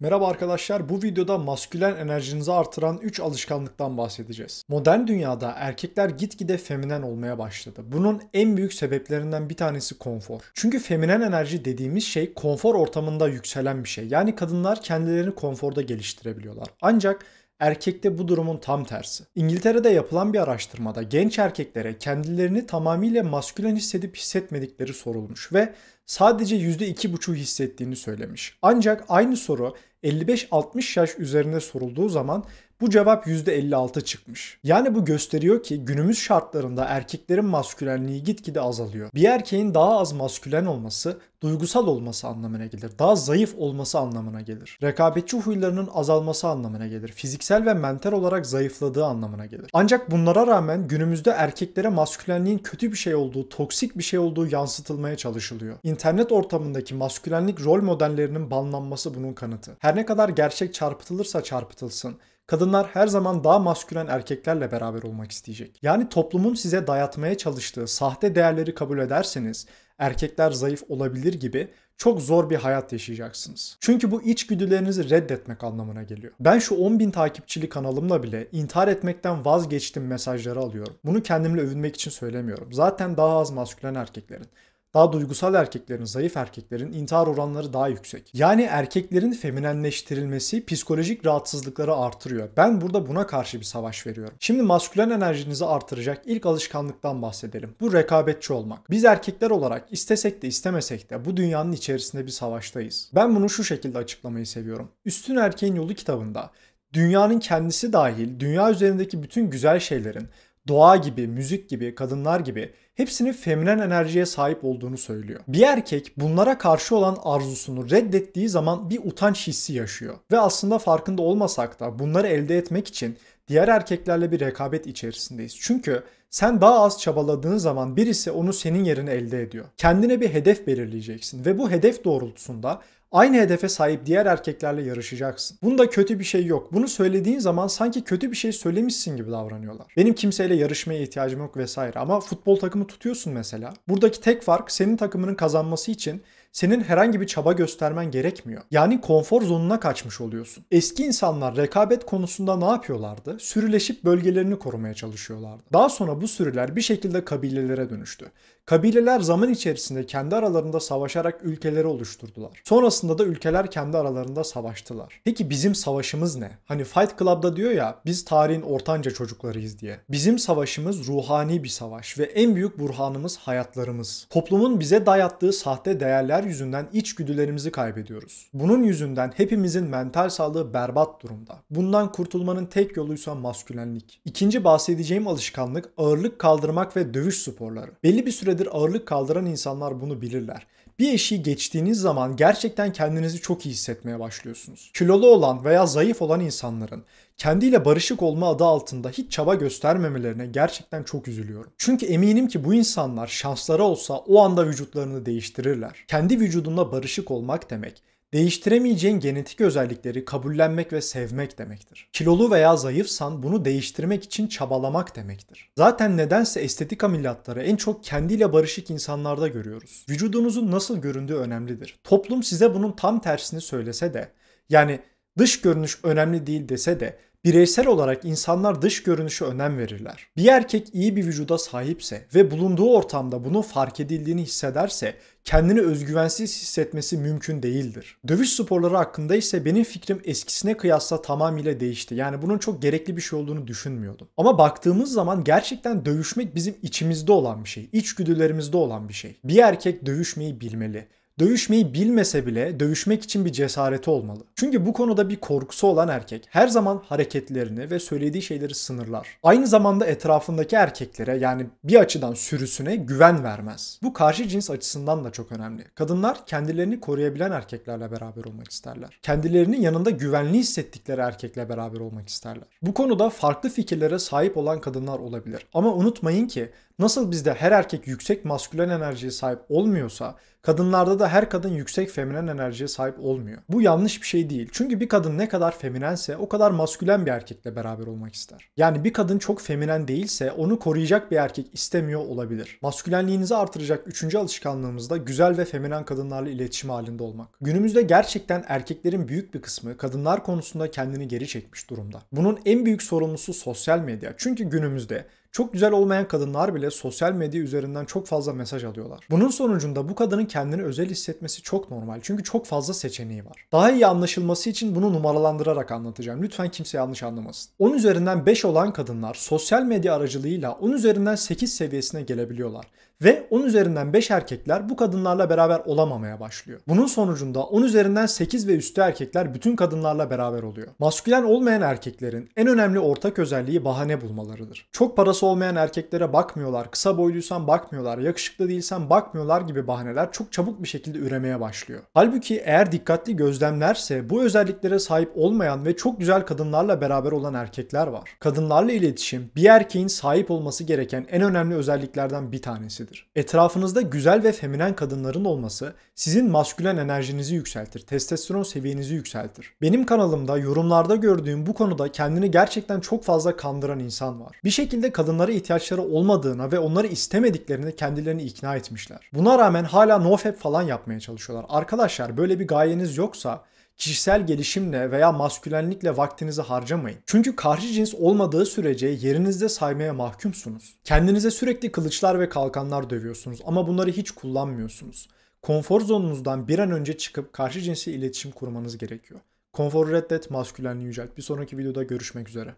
Merhaba arkadaşlar, bu videoda maskülen enerjinizi artıran 3 alışkanlıktan bahsedeceğiz. Modern dünyada erkekler gitgide feminen olmaya başladı. Bunun en büyük sebeplerinden bir tanesi konfor. Çünkü feminen enerji dediğimiz şey konfor ortamında yükselen bir şey. Yani kadınlar kendilerini konforda geliştirebiliyorlar. Ancak Erkekte bu durumun tam tersi. İngiltere'de yapılan bir araştırmada genç erkeklere kendilerini tamamıyla maskülen hissedip hissetmedikleri sorulmuş ve sadece %2,5 hissettiğini söylemiş. Ancak aynı soru 55-60 yaş üzerinde sorulduğu zaman bu cevap %56 çıkmış. Yani bu gösteriyor ki günümüz şartlarında erkeklerin maskülenliği gitgide azalıyor. Bir erkeğin daha az maskülen olması duygusal olması anlamına gelir. Daha zayıf olması anlamına gelir. Rekabetçi huylarının azalması anlamına gelir. Fiziksel ve mental olarak zayıfladığı anlamına gelir. Ancak bunlara rağmen günümüzde erkeklere maskülenliğin kötü bir şey olduğu, toksik bir şey olduğu yansıtılmaya çalışılıyor. İnternet ortamındaki maskülenlik rol modellerinin banlanması bunun kanıtı. Her ne kadar gerçek çarpıtılırsa çarpıtılsın, kadınlar her zaman daha maskülen erkeklerle beraber olmak isteyecek. Yani toplumun size dayatmaya çalıştığı sahte değerleri kabul ederseniz erkekler zayıf olabilir gibi çok zor bir hayat yaşayacaksınız. Çünkü bu içgüdülerinizi reddetmek anlamına geliyor. Ben şu 10.000 takipçili kanalımla bile intihar etmekten vazgeçtim mesajları alıyorum. Bunu kendimle övünmek için söylemiyorum. Zaten daha az maskülen erkeklerin daha duygusal erkeklerin, zayıf erkeklerin intihar oranları daha yüksek. Yani erkeklerin feminenleştirilmesi psikolojik rahatsızlıkları artırıyor. Ben burada buna karşı bir savaş veriyorum. Şimdi maskülen enerjinizi artıracak ilk alışkanlıktan bahsedelim. Bu rekabetçi olmak. Biz erkekler olarak istesek de istemesek de bu dünyanın içerisinde bir savaştayız. Ben bunu şu şekilde açıklamayı seviyorum. Üstün Erkeğin Yolu kitabında dünyanın kendisi dahil dünya üzerindeki bütün güzel şeylerin doğa gibi, müzik gibi, kadınlar gibi hepsinin feminen enerjiye sahip olduğunu söylüyor. Bir erkek bunlara karşı olan arzusunu reddettiği zaman bir utanç hissi yaşıyor. Ve aslında farkında olmasak da bunları elde etmek için diğer erkeklerle bir rekabet içerisindeyiz. Çünkü sen daha az çabaladığın zaman birisi onu senin yerine elde ediyor. Kendine bir hedef belirleyeceksin ve bu hedef doğrultusunda Aynı hedefe sahip diğer erkeklerle yarışacaksın. Bunda kötü bir şey yok. Bunu söylediğin zaman sanki kötü bir şey söylemişsin gibi davranıyorlar. Benim kimseyle yarışmaya ihtiyacım yok vesaire ama futbol takımı tutuyorsun mesela. Buradaki tek fark senin takımının kazanması için senin herhangi bir çaba göstermen gerekmiyor. Yani konfor zonuna kaçmış oluyorsun. Eski insanlar rekabet konusunda ne yapıyorlardı? Sürüleşip bölgelerini korumaya çalışıyorlardı. Daha sonra bu sürüler bir şekilde kabilelere dönüştü. Kabileler zaman içerisinde kendi aralarında savaşarak ülkeleri oluşturdular. Sonrasında da ülkeler kendi aralarında savaştılar. Peki bizim savaşımız ne? Hani Fight Club'da diyor ya biz tarihin ortanca çocuklarıyız diye. Bizim savaşımız ruhani bir savaş ve en büyük burhanımız hayatlarımız. Toplumun bize dayattığı sahte değerler yüzünden içgüdülerimizi kaybediyoruz. Bunun yüzünden hepimizin mental sağlığı berbat durumda. Bundan kurtulmanın tek yoluysa maskülenlik. İkinci bahsedeceğim alışkanlık ağırlık kaldırmak ve dövüş sporları. Belli bir süre süredir ağırlık kaldıran insanlar bunu bilirler. Bir eşiği geçtiğiniz zaman gerçekten kendinizi çok iyi hissetmeye başlıyorsunuz. Kilolu olan veya zayıf olan insanların kendiyle barışık olma adı altında hiç çaba göstermemelerine gerçekten çok üzülüyorum. Çünkü eminim ki bu insanlar şansları olsa o anda vücutlarını değiştirirler. Kendi vücudunda barışık olmak demek Değiştiremeyeceğin genetik özellikleri kabullenmek ve sevmek demektir. Kilolu veya zayıfsan bunu değiştirmek için çabalamak demektir. Zaten nedense estetik ameliyatları en çok kendiyle barışık insanlarda görüyoruz. Vücudunuzun nasıl göründüğü önemlidir. Toplum size bunun tam tersini söylese de yani dış görünüş önemli değil dese de Bireysel olarak insanlar dış görünüşe önem verirler. Bir erkek iyi bir vücuda sahipse ve bulunduğu ortamda bunu fark edildiğini hissederse kendini özgüvensiz hissetmesi mümkün değildir. Dövüş sporları hakkında ise benim fikrim eskisine kıyasla tamamıyla değişti. Yani bunun çok gerekli bir şey olduğunu düşünmüyordum. Ama baktığımız zaman gerçekten dövüşmek bizim içimizde olan bir şey, içgüdülerimizde olan bir şey. Bir erkek dövüşmeyi bilmeli Dövüşmeyi bilmese bile dövüşmek için bir cesareti olmalı. Çünkü bu konuda bir korkusu olan erkek her zaman hareketlerini ve söylediği şeyleri sınırlar. Aynı zamanda etrafındaki erkeklere yani bir açıdan sürüsüne güven vermez. Bu karşı cins açısından da çok önemli. Kadınlar kendilerini koruyabilen erkeklerle beraber olmak isterler. Kendilerinin yanında güvenli hissettikleri erkekle beraber olmak isterler. Bu konuda farklı fikirlere sahip olan kadınlar olabilir. Ama unutmayın ki Nasıl bizde her erkek yüksek maskülen enerjiye sahip olmuyorsa kadınlarda da her kadın yüksek feminen enerjiye sahip olmuyor. Bu yanlış bir şey değil. Çünkü bir kadın ne kadar feminense o kadar maskülen bir erkekle beraber olmak ister. Yani bir kadın çok feminen değilse onu koruyacak bir erkek istemiyor olabilir. Maskülenliğinizi artıracak üçüncü alışkanlığımız da güzel ve feminen kadınlarla iletişim halinde olmak. Günümüzde gerçekten erkeklerin büyük bir kısmı kadınlar konusunda kendini geri çekmiş durumda. Bunun en büyük sorumlusu sosyal medya. Çünkü günümüzde çok güzel olmayan kadınlar bile sosyal medya üzerinden çok fazla mesaj alıyorlar. Bunun sonucunda bu kadının kendini özel hissetmesi çok normal. Çünkü çok fazla seçeneği var. Daha iyi anlaşılması için bunu numaralandırarak anlatacağım. Lütfen kimse yanlış anlamasın. 10 üzerinden 5 olan kadınlar sosyal medya aracılığıyla 10 üzerinden 8 seviyesine gelebiliyorlar ve 10 üzerinden 5 erkekler bu kadınlarla beraber olamamaya başlıyor. Bunun sonucunda 10 üzerinden 8 ve üstü erkekler bütün kadınlarla beraber oluyor. Maskülen olmayan erkeklerin en önemli ortak özelliği bahane bulmalarıdır. Çok parası olmayan erkeklere bakmıyorlar, kısa boyluysan bakmıyorlar, yakışıklı değilsen bakmıyorlar gibi bahaneler çok çabuk bir şekilde üremeye başlıyor. Halbuki eğer dikkatli gözlemlerse bu özelliklere sahip olmayan ve çok güzel kadınlarla beraber olan erkekler var. Kadınlarla iletişim bir erkeğin sahip olması gereken en önemli özelliklerden bir tanesi etkisidir. Etrafınızda güzel ve feminen kadınların olması sizin maskülen enerjinizi yükseltir, testosteron seviyenizi yükseltir. Benim kanalımda yorumlarda gördüğüm bu konuda kendini gerçekten çok fazla kandıran insan var. Bir şekilde kadınlara ihtiyaçları olmadığına ve onları istemediklerini kendilerini ikna etmişler. Buna rağmen hala nofap falan yapmaya çalışıyorlar. Arkadaşlar böyle bir gayeniz yoksa kişisel gelişimle veya maskülenlikle vaktinizi harcamayın. Çünkü karşı cins olmadığı sürece yerinizde saymaya mahkumsunuz. Kendinize sürekli kılıçlar ve kalkanlar dövüyorsunuz ama bunları hiç kullanmıyorsunuz. Konfor zonunuzdan bir an önce çıkıp karşı cinsle iletişim kurmanız gerekiyor. Konforu reddet, maskülenliği yücelt. Bir sonraki videoda görüşmek üzere.